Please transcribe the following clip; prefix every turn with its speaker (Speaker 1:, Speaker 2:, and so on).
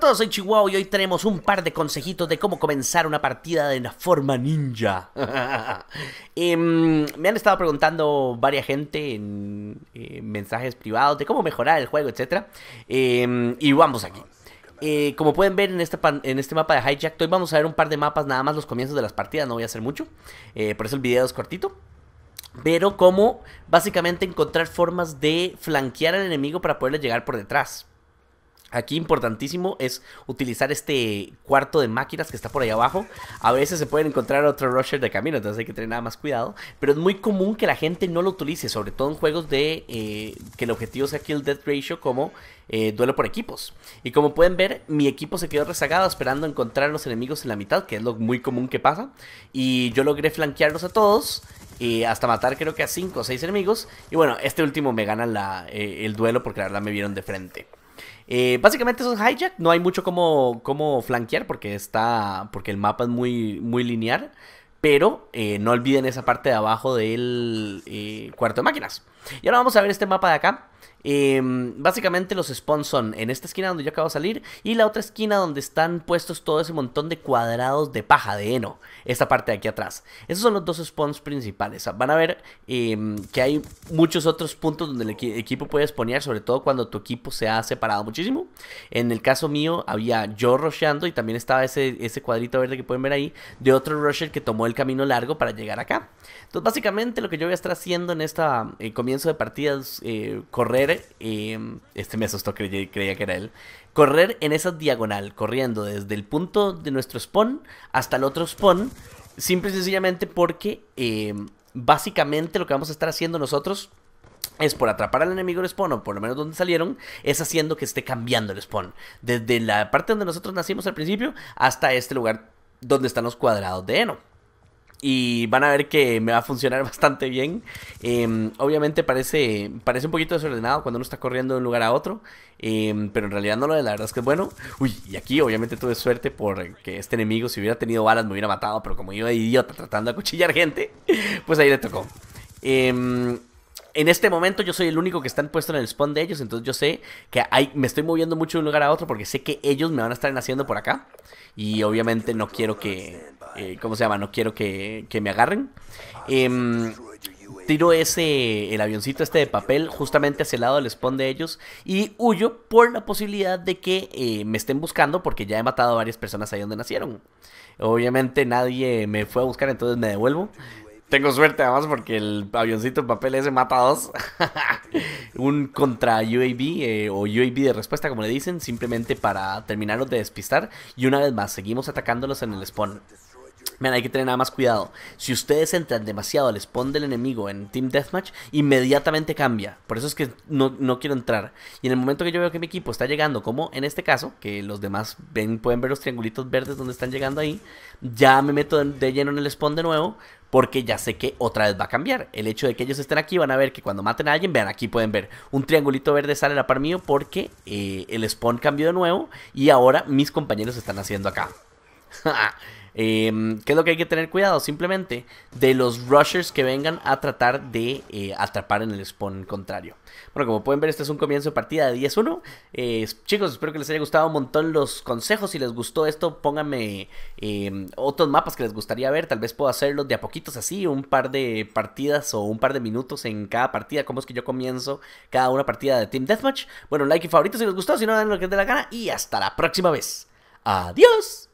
Speaker 1: todos, soy Chihuahua y hoy tenemos un par de consejitos de cómo comenzar una partida de la forma ninja. Em, me han estado preguntando varias gente en eh, mensajes privados de cómo mejorar el juego, etc. Em, y vamos aquí. Eh, como pueden ver en este, en este mapa de Hijack, hoy vamos a ver un par de mapas, nada más los comienzos de las partidas, no voy a hacer mucho, eh, por eso el video es cortito. Pero como básicamente encontrar formas de flanquear al enemigo para poderle llegar por detrás. Aquí importantísimo es utilizar este cuarto de máquinas que está por ahí abajo. A veces se pueden encontrar otro rusher de camino, entonces hay que tener nada más cuidado. Pero es muy común que la gente no lo utilice, sobre todo en juegos de eh, que el objetivo sea kill death ratio como eh, duelo por equipos. Y como pueden ver, mi equipo se quedó rezagado esperando encontrar a los enemigos en la mitad, que es lo muy común que pasa. Y yo logré flanquearlos a todos. Eh, hasta matar creo que a 5 o 6 enemigos. Y bueno, este último me gana el duelo porque la verdad me vieron de frente. Eh, básicamente eso es hijack, no hay mucho como, flanquear porque está. porque el mapa es muy, muy lineal. Pero eh, no olviden esa parte de abajo del eh, cuarto de máquinas. Y ahora vamos a ver este mapa de acá. Em, básicamente los spawns son en esta esquina donde yo acabo de salir y la otra esquina donde están puestos todo ese montón de cuadrados de paja, de heno, esta parte de aquí atrás. Esos son los dos spawns principales. Van a ver em, que hay muchos otros puntos donde el equipo puede spawnear, sobre todo cuando tu equipo se ha separado muchísimo. En el caso mío había yo rusheando y también estaba ese, ese cuadrito verde que pueden ver ahí de otro rusher que tomó el camino largo para llegar acá. Entonces básicamente lo que yo voy a estar haciendo en este comienzo de partidas eh, correr, este me asustó, creía, creía que era él, correr en esa diagonal, corriendo desde el punto de nuestro spawn hasta el otro spawn, simple y sencillamente porque eh, básicamente lo que vamos a estar haciendo nosotros es por atrapar al enemigo del spawn, o por lo menos donde salieron, es haciendo que esté cambiando el spawn. Desde la parte donde nosotros nacimos al principio hasta este lugar donde están los cuadrados de Eno y van a ver que me va a funcionar bastante bien. Em, obviamente parece, parece un poquito desordenado cuando uno está corriendo de un lugar a otro, em, pero en realidad no lo es, la verdad es que es bueno. Uy, y aquí obviamente tuve suerte porque este enemigo si hubiera tenido balas me hubiera matado, pero como iba de idiota tratando de acuchillar gente, pues ahí le tocó. Eh, en este momento yo soy el único que están puesto en el spawn de ellos, entonces yo sé que hay, me estoy moviendo mucho de un lugar a otro porque sé que ellos me van a estar naciendo por acá. Y obviamente no quiero que... Eh, ¿Cómo se llama? No quiero que, me agarren. Em, tiro ese, el avioncito este de papel justamente hacia el lado del spawn de ellos y huyo por la posibilidad de que eh, me estén buscando porque ya he matado a varias personas ahí donde nacieron. Obviamente nadie me fue a buscar, entonces me devuelvo. Tengo suerte además porque el avioncito en papel ese mata a dos. un contra UAV eh, o UAV de respuesta, como le dicen, simplemente para terminarlos de despistar. Y una vez más, seguimos atacándolos en el spawn. Man, hay que tener nada más cuidado. Si ustedes entran demasiado al spawn del enemigo en Team Deathmatch, inmediatamente cambia. Por eso es que no, quiero entrar. Y en el momento que yo veo que mi equipo está llegando, como en este caso, que los demás ven, pueden ver los triangulitos verdes donde están llegando ahí, ya me meto de, lleno en el spawn de nuevo, porque ya sé que otra vez va a cambiar. El hecho de que ellos estén aquí van a ver que cuando maten a alguien, vean aquí pueden ver un triangulito verde sale a la par mío porque eh, el spawn cambió de nuevo y ahora mis compañeros están haciendo acá. eh, ¿Qué es lo que hay que tener cuidado? Simplemente de los rushers que vengan a tratar de eh, atrapar en el spawn contrario. Bueno, como pueden ver, este es un comienzo de partida de 10-1. Eh, chicos, espero que les haya gustado un montón los consejos. Si les gustó esto, pónganme em, otros mapas que les gustaría ver. Tal vez puedo hacerlos de a poquitos así, un par de partidas o un par de minutos en cada partida. Cómo es que yo comienzo cada una partida de Team Deathmatch. Bueno, like y favorito si les gustó. Si no, dan lo que les dé la gana. Y hasta la próxima vez. Adiós.